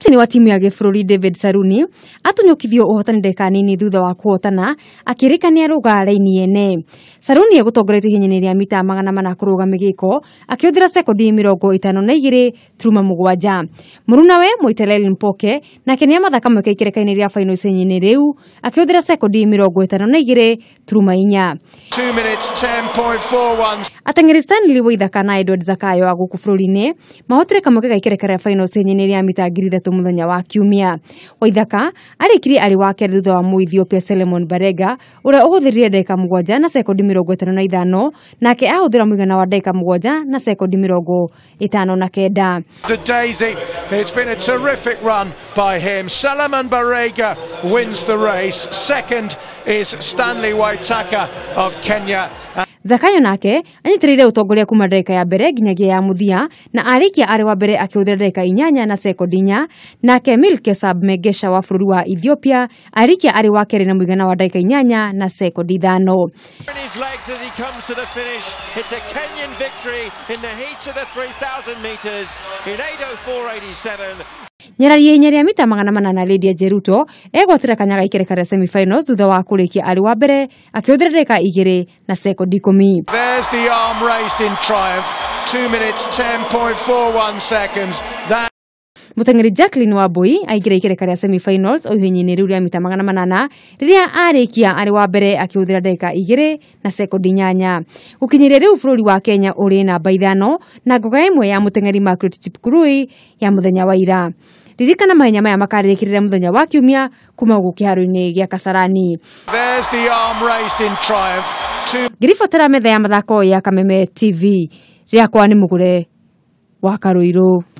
Kapteni wa timu ya gĩbũrũri David Saruni atunyũkithio ũhotani ndagĩka nini thutha wa akirika ni aruga raini yene. Saruni egutongoretie ihenya-inĩ mita magana mana kuruga migiko akiuthira sekondi mirongo itano na igiri turuma mũgwanja. Mũrunawe Mũitaleli Mpoke nake nĩ amathaka mweke ikereka-inĩ rĩa baino ihenya sekondi mirongo itano na igiri turuma inya ateng'eri libwaitha kana edward zakayo wa guku bururi-inĩ mahotire kamweke gaikerekera ikerekera finals yenye-inĩ rĩa mita ngiri wa kiumia waithaka arĩkirie arĩ wa kerĩ thutha wa mũethiopia selemon barega ũrĩa ũhũthĩrire ndagĩka mũgwanja na sekondi mirongo ĩtano na ithano nake ahuthira mwigana wa ndagĩka mũgwanja na sekondi mirongo ĩtano na kenda It's been a terrific run by him. Salomon Barega wins the race. Second is Stanley Waitaka of Kenya. Uh, Zakayo nake anyitirire utongoria kuma ndagika ya mbere nginyagia ya muthia na arikia arĩ wa mbere akĩhũthĩra ndagika inyanya na sekondi inya nake Milkesab Megesha wa bũrũri wa Ethiopia arikia arĩ wa kerĩ na mũigana wa ndagika inyanya na sekondi ithano nyararia inya ya mita magana manana lydia jeruto egwatĩra kanya ga ikereka rĩa semifinals thutha wa kũrĩkia arĩ wa mbere akĩhũthĩra ndagĩka igĩrĩ na sekondi ikũmi mũteng'eri jacklin wambui aingĩra ikereka rĩa semifinals o ihenya-inĩ rĩu mita magana manana rĩrĩa kia arĩ wa mbere akĩhũthĩra ndagĩka igĩrĩ na sekondi nyanya gũkinyĩria rĩu bũrũri wa kenya ũrĩ namba ithano na ngoga ĩmwe ya mũteng'eri margaret chipkurui ya mũthenya wa ira ririkana mahenya maya makarĩkĩrĩre mũthenya wa kiumia kuma gũkũ kĩharo-inĩ gĩa kasarani ngĩribotera metha ya mathako ya kameme tv rĩakwa nĩ mũgũre wa karũirũ